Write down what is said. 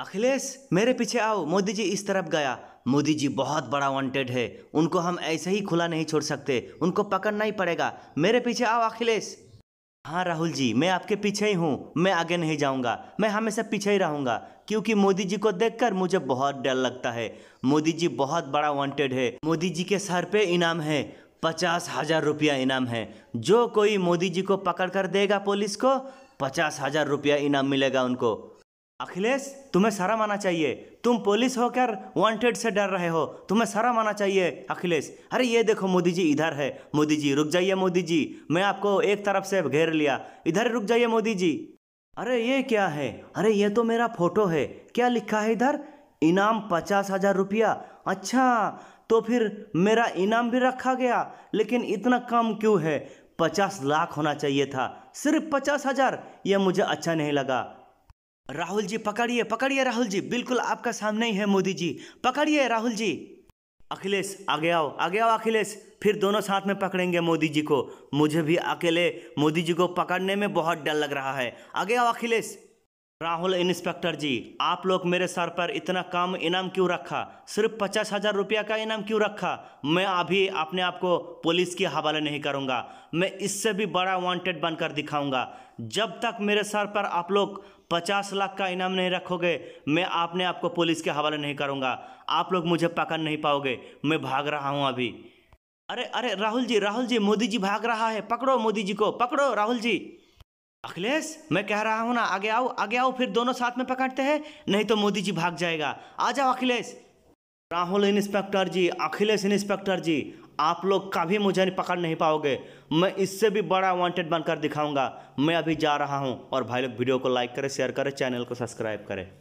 अखिलेश मेरे पीछे आओ मोदी जी इस तरफ गया मोदी जी बहुत बड़ा वांटेड है उनको हम ऐसे ही खुला नहीं छोड़ सकते उनको पकड़ना ही पड़ेगा मेरे पीछे आओ अखिलेश हाँ राहुल जी मैं आपके पीछे ही हूँ मैं आगे नहीं जाऊँगा मैं हमेशा पीछे ही रहूँगा क्योंकि मोदी जी को देखकर मुझे बहुत डर लगता है मोदी जी बहुत बड़ा वांटेड है मोदी जी के सर पे इनाम है पचास हजार रुपया इनाम है जो कोई मोदी जी को पकड़ कर देगा पुलिस को पचास हजार रुपया इनाम मिलेगा उनको अखिलेश तुम्हें शर्म आना चाहिए तुम पुलिस होकर वांटेड से डर रहे हो तुम्हें शर्म आना चाहिए अखिलेश अरे ये देखो मोदी जी इधर है मोदी जी रुक जाइए मोदी जी मैं आपको एक तरफ से घेर लिया इधर रुक जाइए मोदी जी अरे ये क्या है अरे ये तो मेरा फोटो है क्या लिखा है इधर इनाम पचास हजार रुपया अच्छा तो फिर मेरा इनाम भी रखा गया लेकिन इतना कम क्यों है पचास लाख होना चाहिए था सिर्फ पचास हजार यह मुझे अच्छा नहीं लगा राहुल जी पकड़िए पकड़िए राहुल जी बिल्कुल आपका सामने ही है मोदी जी पकड़िए राहुल जी अखिलेश आगे आओ आगे आओ अखिलेश फिर दोनों साथ में पकड़ेंगे मोदी जी को मुझे भी अकेले मोदी जी को पकड़ने में बहुत डर लग रहा है आगे आओ अखिलेश राहुल इंस्पेक्टर जी आप लोग मेरे सर पर इतना काम इनाम क्यों रखा सिर्फ पचास हजार रुपया का इनाम क्यों रखा मैं अभी अपने आप को पुलिस के हवाले नहीं करूंगा मैं इससे भी बड़ा वांटेड बनकर दिखाऊंगा जब तक मेरे सर पर आप लोग पचास लाख का इनाम नहीं रखोगे मैं अपने आप को पुलिस के हवाले नहीं करूँगा आप लोग मुझे पकड़ नहीं पाओगे मैं भाग रहा हूँ अभी अरे अरे राहुल जी राहुल जी मोदी जी भाग रहा है पकड़ो मोदी जी को पकड़ो राहुल जी अखिलेश मैं कह रहा हूँ ना आगे आओ आगे आओ फिर दोनों साथ में पकड़ते हैं नहीं तो मोदी जी भाग जाएगा आ जाओ अखिलेश राहुल इंस्पेक्टर जी अखिलेश इंस्पेक्टर जी आप लोग कभी मुझे नहीं पकड़ नहीं पाओगे मैं इससे भी बड़ा वांटेड बनकर दिखाऊंगा मैं अभी जा रहा हूँ और भाई लोग वीडियो को लाइक करें शेयर करें चैनल को सब्सक्राइब करें